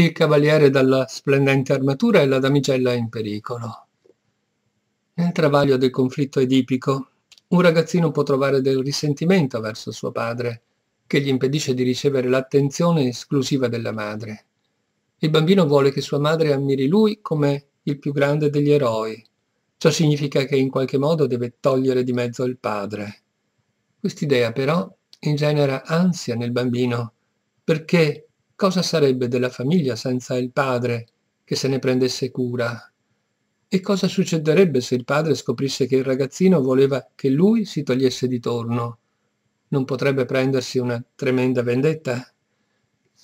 il cavaliere dalla splendente armatura e la damigella in pericolo. Nel travaglio del conflitto edipico, un ragazzino può trovare del risentimento verso suo padre, che gli impedisce di ricevere l'attenzione esclusiva della madre. Il bambino vuole che sua madre ammiri lui come il più grande degli eroi. Ciò significa che in qualche modo deve togliere di mezzo il padre. Quest'idea però ingenera ansia nel bambino, perché Cosa sarebbe della famiglia senza il padre che se ne prendesse cura? E cosa succederebbe se il padre scoprisse che il ragazzino voleva che lui si togliesse di torno? Non potrebbe prendersi una tremenda vendetta?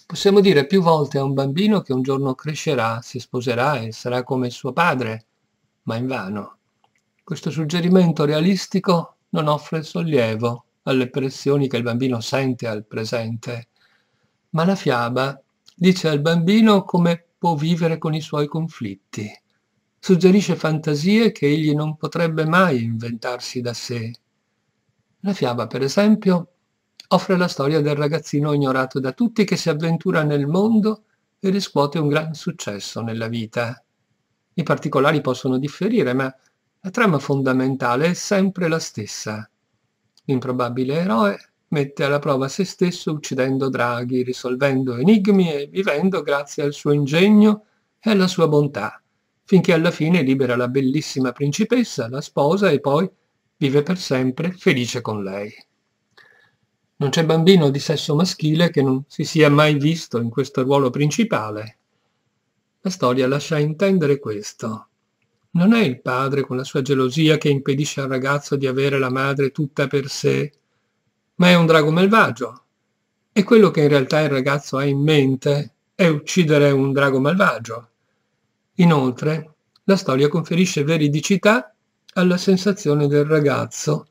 Possiamo dire più volte a un bambino che un giorno crescerà, si sposerà e sarà come suo padre, ma invano. Questo suggerimento realistico non offre sollievo alle pressioni che il bambino sente al presente ma la fiaba dice al bambino come può vivere con i suoi conflitti, suggerisce fantasie che egli non potrebbe mai inventarsi da sé. La fiaba, per esempio, offre la storia del ragazzino ignorato da tutti che si avventura nel mondo e riscuote un gran successo nella vita. I particolari possono differire, ma la trama fondamentale è sempre la stessa. L'improbabile eroe mette alla prova se stesso uccidendo draghi, risolvendo enigmi e vivendo grazie al suo ingegno e alla sua bontà, finché alla fine libera la bellissima principessa, la sposa e poi vive per sempre felice con lei. Non c'è bambino di sesso maschile che non si sia mai visto in questo ruolo principale. La storia lascia intendere questo. Non è il padre con la sua gelosia che impedisce al ragazzo di avere la madre tutta per sé ma è un drago malvagio. E quello che in realtà il ragazzo ha in mente è uccidere un drago malvagio. Inoltre, la storia conferisce veridicità alla sensazione del ragazzo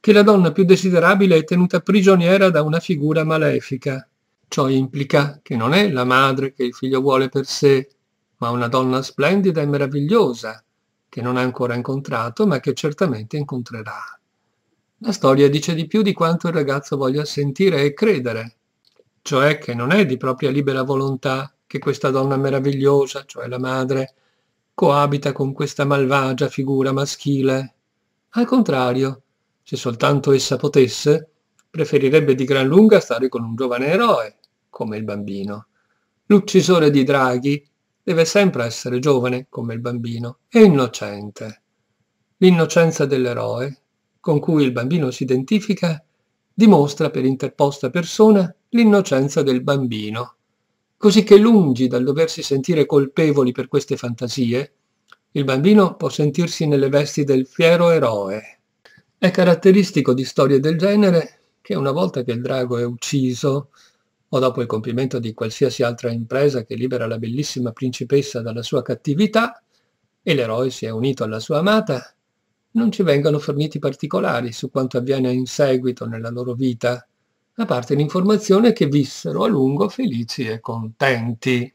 che la donna più desiderabile è tenuta prigioniera da una figura malefica. Ciò implica che non è la madre che il figlio vuole per sé, ma una donna splendida e meravigliosa, che non ha ancora incontrato, ma che certamente incontrerà. La storia dice di più di quanto il ragazzo voglia sentire e credere, cioè che non è di propria libera volontà che questa donna meravigliosa, cioè la madre, coabita con questa malvagia figura maschile. Al contrario, se soltanto essa potesse, preferirebbe di gran lunga stare con un giovane eroe, come il bambino. L'uccisore di draghi deve sempre essere giovane, come il bambino, e innocente. L'innocenza dell'eroe con cui il bambino si identifica dimostra per interposta persona l'innocenza del bambino, così che lungi dal doversi sentire colpevoli per queste fantasie, il bambino può sentirsi nelle vesti del fiero eroe. È caratteristico di storie del genere che una volta che il drago è ucciso, o dopo il compimento di qualsiasi altra impresa che libera la bellissima principessa dalla sua cattività, e l'eroe si è unito alla sua amata, non ci vengano forniti particolari su quanto avviene in seguito nella loro vita, a parte l'informazione che vissero a lungo felici e contenti.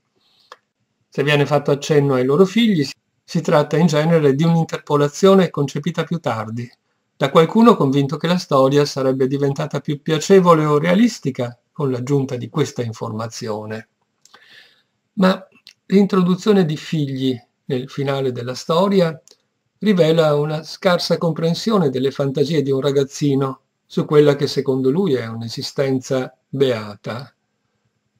Se viene fatto accenno ai loro figli, si tratta in genere di un'interpolazione concepita più tardi, da qualcuno convinto che la storia sarebbe diventata più piacevole o realistica con l'aggiunta di questa informazione. Ma l'introduzione di figli nel finale della storia rivela una scarsa comprensione delle fantasie di un ragazzino su quella che secondo lui è un'esistenza beata.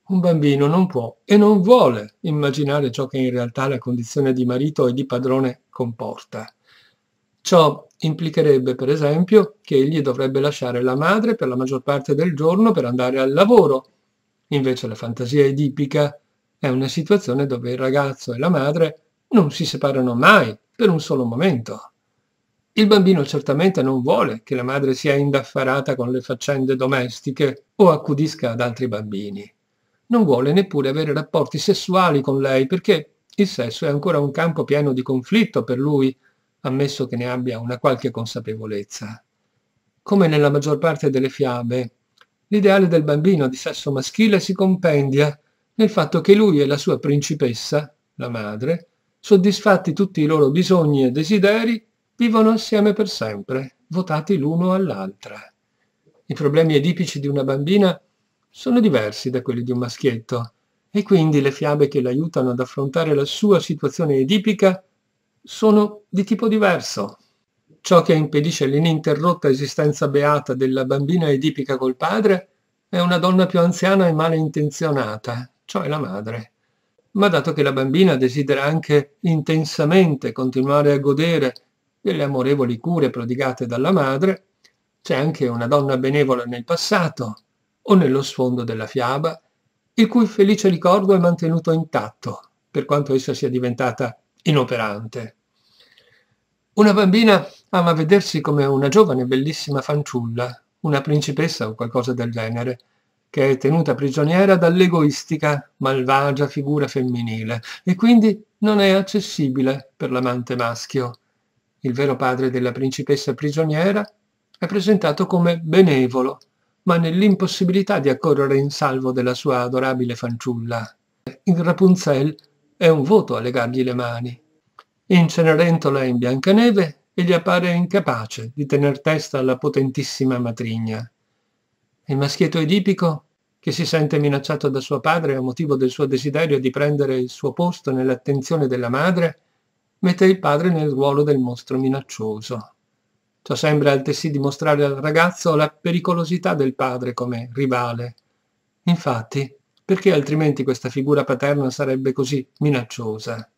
Un bambino non può e non vuole immaginare ciò che in realtà la condizione di marito e di padrone comporta. Ciò implicherebbe, per esempio, che egli dovrebbe lasciare la madre per la maggior parte del giorno per andare al lavoro. Invece la fantasia edipica è una situazione dove il ragazzo e la madre non si separano mai per un solo momento. Il bambino certamente non vuole che la madre sia indaffarata con le faccende domestiche o accudisca ad altri bambini. Non vuole neppure avere rapporti sessuali con lei perché il sesso è ancora un campo pieno di conflitto per lui, ammesso che ne abbia una qualche consapevolezza. Come nella maggior parte delle fiabe, l'ideale del bambino di sesso maschile si compendia nel fatto che lui e la sua principessa, la madre, soddisfatti tutti i loro bisogni e desideri, vivono assieme per sempre, votati l'uno all'altra. I problemi edipici di una bambina sono diversi da quelli di un maschietto e quindi le fiabe che l'aiutano ad affrontare la sua situazione edipica sono di tipo diverso. Ciò che impedisce l'ininterrotta esistenza beata della bambina edipica col padre è una donna più anziana e male intenzionata, cioè la madre ma dato che la bambina desidera anche intensamente continuare a godere delle amorevoli cure prodigate dalla madre, c'è anche una donna benevola nel passato o nello sfondo della fiaba, il cui felice ricordo è mantenuto intatto, per quanto essa sia diventata inoperante. Una bambina ama vedersi come una giovane bellissima fanciulla, una principessa o qualcosa del genere, che è tenuta prigioniera dall'egoistica, malvagia figura femminile e quindi non è accessibile per l'amante maschio. Il vero padre della principessa prigioniera è presentato come benevolo, ma nell'impossibilità di accorrere in salvo della sua adorabile fanciulla. Il Rapunzel è un voto a legargli le mani. In Cenerentola e in Biancaneve egli appare incapace di tener testa alla potentissima matrigna. Il maschietto edipico, che si sente minacciato da suo padre a motivo del suo desiderio di prendere il suo posto nell'attenzione della madre, mette il padre nel ruolo del mostro minaccioso. Ciò sembra altresì dimostrare al ragazzo la pericolosità del padre come rivale. Infatti, perché altrimenti questa figura paterna sarebbe così minacciosa?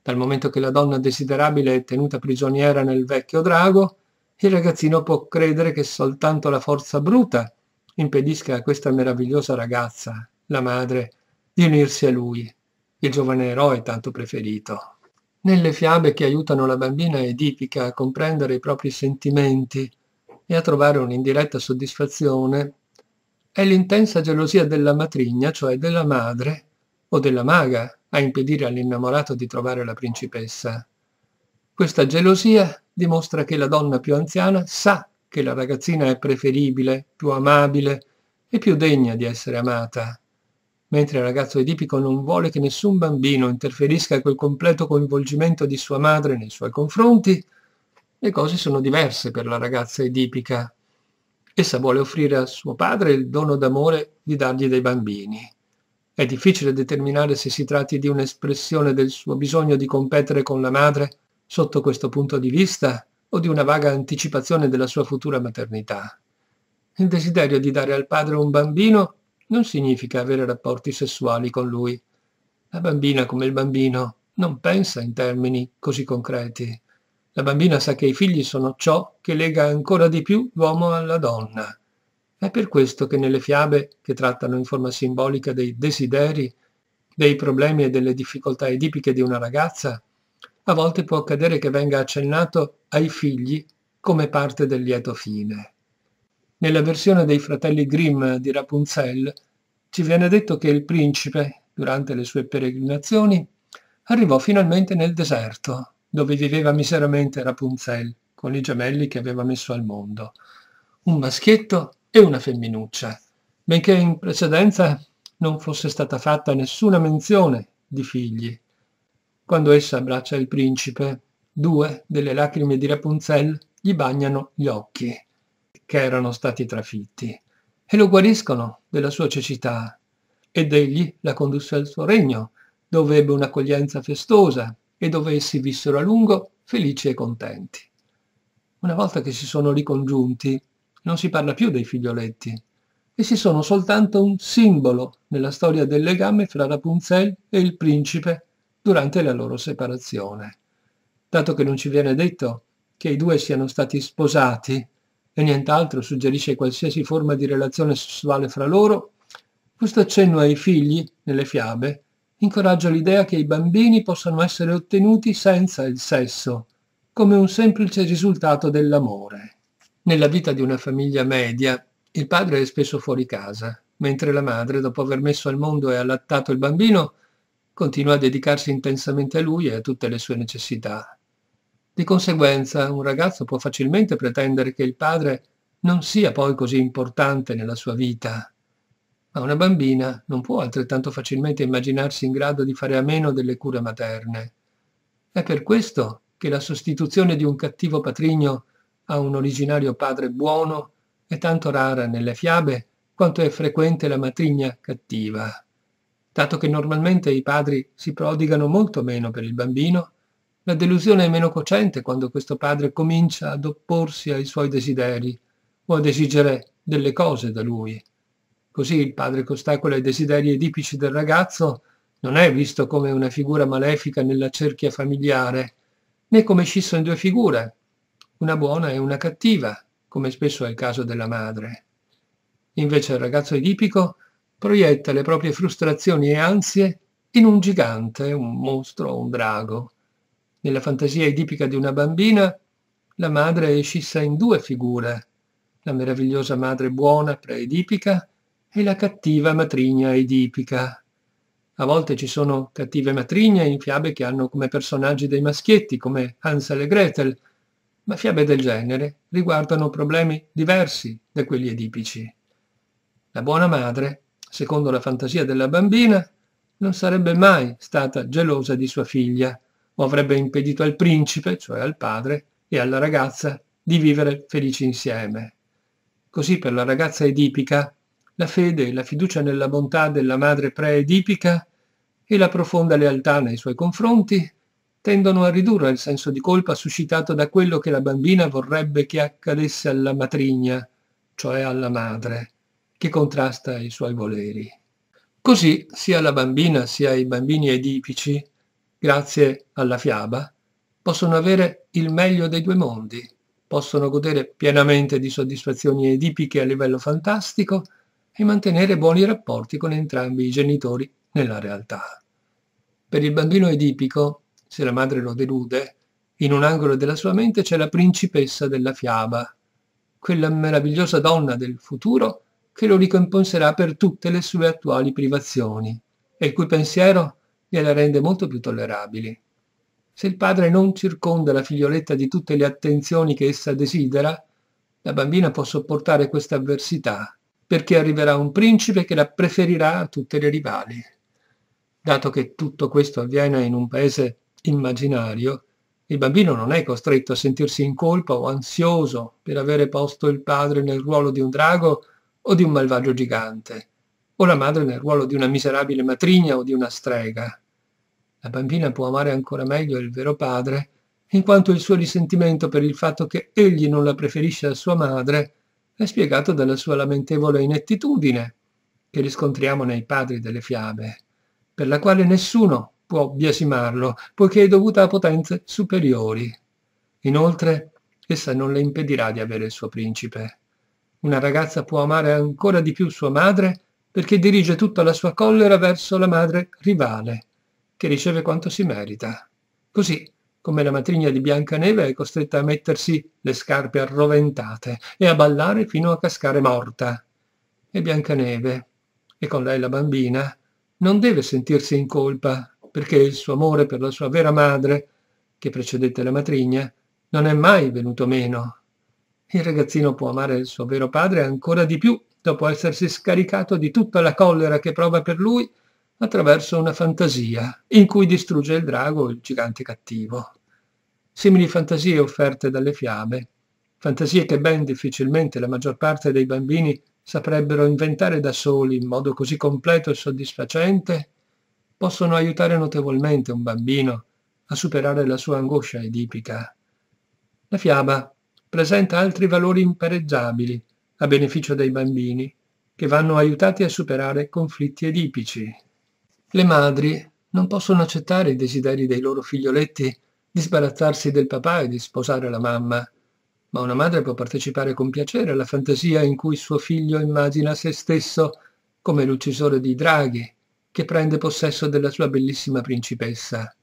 Dal momento che la donna desiderabile è tenuta prigioniera nel vecchio drago, il ragazzino può credere che soltanto la forza bruta impedisca a questa meravigliosa ragazza, la madre, di unirsi a lui, il giovane eroe tanto preferito. Nelle fiabe che aiutano la bambina edipica a comprendere i propri sentimenti e a trovare un'indiretta soddisfazione, è l'intensa gelosia della matrigna, cioè della madre, o della maga, a impedire all'innamorato di trovare la principessa. Questa gelosia dimostra che la donna più anziana sa che la ragazzina è preferibile, più amabile e più degna di essere amata, mentre il ragazzo edipico non vuole che nessun bambino interferisca col completo coinvolgimento di sua madre nei suoi confronti, le cose sono diverse per la ragazza edipica. Essa vuole offrire a suo padre il dono d'amore di dargli dei bambini. È difficile determinare se si tratti di un'espressione del suo bisogno di competere con la madre sotto questo punto di vista o di una vaga anticipazione della sua futura maternità. Il desiderio di dare al padre un bambino non significa avere rapporti sessuali con lui. La bambina come il bambino non pensa in termini così concreti. La bambina sa che i figli sono ciò che lega ancora di più l'uomo alla donna. È per questo che nelle fiabe, che trattano in forma simbolica dei desideri, dei problemi e delle difficoltà edipiche di una ragazza, a volte può accadere che venga accennato ai figli come parte del lieto fine. Nella versione dei fratelli Grimm di Rapunzel ci viene detto che il principe, durante le sue peregrinazioni, arrivò finalmente nel deserto, dove viveva miseramente Rapunzel, con i gemelli che aveva messo al mondo, un maschietto e una femminuccia, benché in precedenza non fosse stata fatta nessuna menzione di figli quando essa abbraccia il principe. Due delle lacrime di Rapunzel gli bagnano gli occhi, che erano stati trafitti, e lo guariscono della sua cecità. Ed egli la condusse al suo regno, dove ebbe un'accoglienza festosa e dove essi vissero a lungo felici e contenti. Una volta che si sono ricongiunti, non si parla più dei figlioletti, essi sono soltanto un simbolo nella storia del legame fra Rapunzel e il principe durante la loro separazione, dato che non ci viene detto che i due siano stati sposati e nient'altro suggerisce qualsiasi forma di relazione sessuale fra loro, questo accenno ai figli, nelle fiabe, incoraggia l'idea che i bambini possano essere ottenuti senza il sesso, come un semplice risultato dell'amore. Nella vita di una famiglia media, il padre è spesso fuori casa, mentre la madre, dopo aver messo al mondo e allattato il bambino, continua a dedicarsi intensamente a lui e a tutte le sue necessità. Di conseguenza, un ragazzo può facilmente pretendere che il padre non sia poi così importante nella sua vita, ma una bambina non può altrettanto facilmente immaginarsi in grado di fare a meno delle cure materne. È per questo che la sostituzione di un cattivo patrigno a un originario padre buono è tanto rara nelle fiabe quanto è frequente la matrigna cattiva. Dato che normalmente i padri si prodigano molto meno per il bambino, la delusione è meno cocente quando questo padre comincia ad opporsi ai suoi desideri o ad esigere delle cose da lui. Così il padre che ostacola i desideri edipici del ragazzo non è visto come una figura malefica nella cerchia familiare, né come scisso in due figure, una buona e una cattiva, come spesso è il caso della madre. Invece il ragazzo edipico proietta le proprie frustrazioni e ansie in un gigante, un mostro o un drago. Nella fantasia edipica di una bambina, la madre è scissa in due figure, la meravigliosa madre buona preedipica e la cattiva matrigna edipica. A volte ci sono cattive matrigne in fiabe che hanno come personaggi dei maschietti, come Hansel e Gretel, ma fiabe del genere riguardano problemi diversi da quelli edipici. La buona madre secondo la fantasia della bambina, non sarebbe mai stata gelosa di sua figlia o avrebbe impedito al principe, cioè al padre, e alla ragazza di vivere felici insieme. Così per la ragazza edipica, la fede e la fiducia nella bontà della madre pre-edipica e la profonda lealtà nei suoi confronti tendono a ridurre il senso di colpa suscitato da quello che la bambina vorrebbe che accadesse alla matrigna, cioè alla madre che contrasta i suoi voleri. Così sia la bambina sia i bambini edipici, grazie alla fiaba, possono avere il meglio dei due mondi, possono godere pienamente di soddisfazioni edipiche a livello fantastico e mantenere buoni rapporti con entrambi i genitori nella realtà. Per il bambino edipico, se la madre lo delude, in un angolo della sua mente c'è la principessa della fiaba, quella meravigliosa donna del futuro che lo ricompenserà per tutte le sue attuali privazioni e il cui pensiero gliela rende molto più tollerabile. Se il padre non circonda la figlioletta di tutte le attenzioni che essa desidera, la bambina può sopportare questa avversità, perché arriverà un principe che la preferirà a tutte le rivali. Dato che tutto questo avviene in un paese immaginario, il bambino non è costretto a sentirsi in colpa o ansioso per avere posto il padre nel ruolo di un drago o di un malvagio gigante, o la madre nel ruolo di una miserabile matrigna o di una strega. La bambina può amare ancora meglio il vero padre, in quanto il suo risentimento per il fatto che egli non la preferisce a sua madre è spiegato dalla sua lamentevole inettitudine, che riscontriamo nei padri delle fiabe, per la quale nessuno può biasimarlo, poiché è dovuta a potenze superiori. Inoltre, essa non le impedirà di avere il suo principe. Una ragazza può amare ancora di più sua madre perché dirige tutta la sua collera verso la madre rivale, che riceve quanto si merita. Così, come la matrigna di Biancaneve è costretta a mettersi le scarpe arroventate e a ballare fino a cascare morta. E Biancaneve, e con lei la bambina, non deve sentirsi in colpa perché il suo amore per la sua vera madre, che precedette la matrigna, non è mai venuto meno il ragazzino può amare il suo vero padre ancora di più dopo essersi scaricato di tutta la collera che prova per lui attraverso una fantasia in cui distrugge il drago, il gigante cattivo. Simili fantasie offerte dalle fiabe, fantasie che ben difficilmente la maggior parte dei bambini saprebbero inventare da soli in modo così completo e soddisfacente, possono aiutare notevolmente un bambino a superare la sua angoscia edipica. La fiaba presenta altri valori impareggiabili a beneficio dei bambini, che vanno aiutati a superare conflitti edipici. Le madri non possono accettare i desideri dei loro figlioletti di sbarazzarsi del papà e di sposare la mamma, ma una madre può partecipare con piacere alla fantasia in cui suo figlio immagina se stesso come l'uccisore di draghi, che prende possesso della sua bellissima principessa.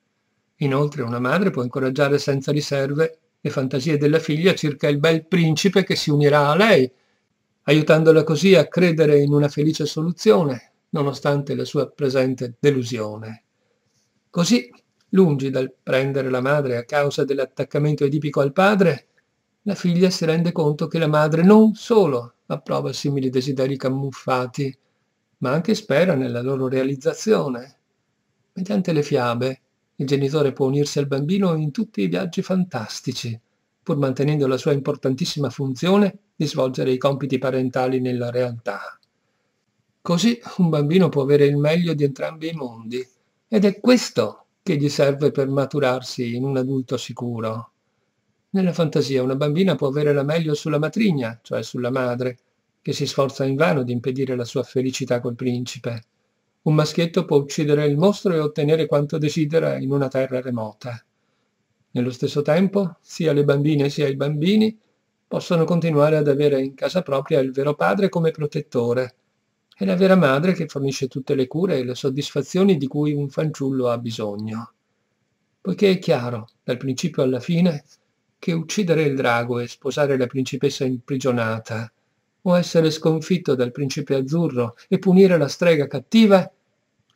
Inoltre una madre può incoraggiare senza riserve le fantasie della figlia circa il bel principe che si unirà a lei, aiutandola così a credere in una felice soluzione, nonostante la sua presente delusione. Così, lungi dal prendere la madre a causa dell'attaccamento edipico al padre, la figlia si rende conto che la madre non solo approva simili desideri camuffati, ma anche spera nella loro realizzazione. Mediante le fiabe, il genitore può unirsi al bambino in tutti i viaggi fantastici, pur mantenendo la sua importantissima funzione di svolgere i compiti parentali nella realtà. Così un bambino può avere il meglio di entrambi i mondi, ed è questo che gli serve per maturarsi in un adulto sicuro. Nella fantasia una bambina può avere la meglio sulla matrigna, cioè sulla madre, che si sforza invano di impedire la sua felicità col principe un maschietto può uccidere il mostro e ottenere quanto desidera in una terra remota. Nello stesso tempo, sia le bambine sia i bambini possono continuare ad avere in casa propria il vero padre come protettore e la vera madre che fornisce tutte le cure e le soddisfazioni di cui un fanciullo ha bisogno. Poiché è chiaro, dal principio alla fine, che uccidere il drago e sposare la principessa imprigionata, o essere sconfitto dal principe azzurro e punire la strega cattiva,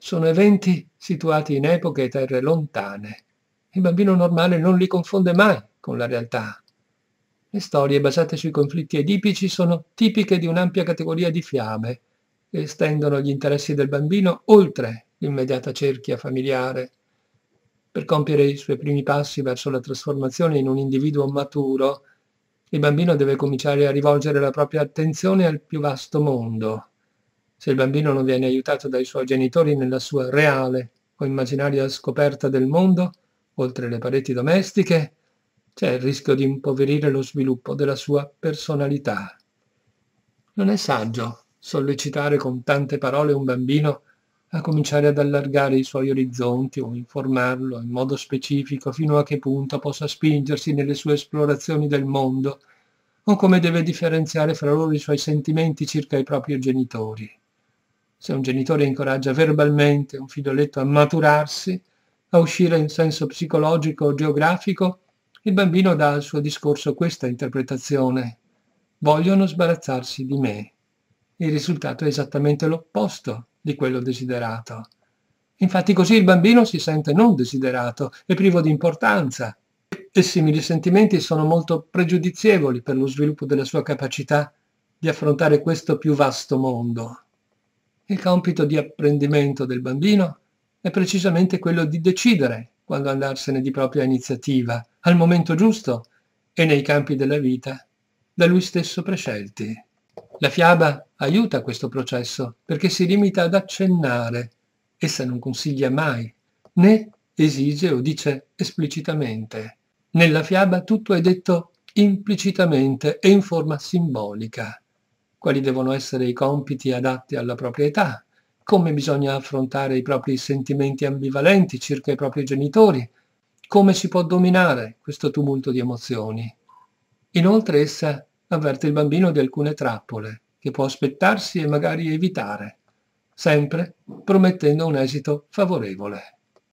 sono eventi situati in epoche e terre lontane. Il bambino normale non li confonde mai con la realtà. Le storie basate sui conflitti edipici sono tipiche di un'ampia categoria di fiabe, che estendono gli interessi del bambino oltre l'immediata cerchia familiare. Per compiere i suoi primi passi verso la trasformazione in un individuo maturo, il bambino deve cominciare a rivolgere la propria attenzione al più vasto mondo, se il bambino non viene aiutato dai suoi genitori nella sua reale o immaginaria scoperta del mondo, oltre le pareti domestiche, c'è il rischio di impoverire lo sviluppo della sua personalità. Non è saggio sollecitare con tante parole un bambino a cominciare ad allargare i suoi orizzonti o informarlo in modo specifico fino a che punto possa spingersi nelle sue esplorazioni del mondo o come deve differenziare fra loro i suoi sentimenti circa i propri genitori se un genitore incoraggia verbalmente un figlioletto a maturarsi, a uscire in senso psicologico o geografico, il bambino dà al suo discorso questa interpretazione. Vogliono sbarazzarsi di me. Il risultato è esattamente l'opposto di quello desiderato. Infatti così il bambino si sente non desiderato e privo di importanza. E simili sentimenti sono molto pregiudizievoli per lo sviluppo della sua capacità di affrontare questo più vasto mondo. Il compito di apprendimento del bambino è precisamente quello di decidere quando andarsene di propria iniziativa, al momento giusto e nei campi della vita da lui stesso prescelti. La fiaba aiuta questo processo perché si limita ad accennare, essa non consiglia mai, né esige o dice esplicitamente. Nella fiaba tutto è detto implicitamente e in forma simbolica quali devono essere i compiti adatti alla propria età, come bisogna affrontare i propri sentimenti ambivalenti circa i propri genitori, come si può dominare questo tumulto di emozioni. Inoltre essa avverte il bambino di alcune trappole che può aspettarsi e magari evitare, sempre promettendo un esito favorevole.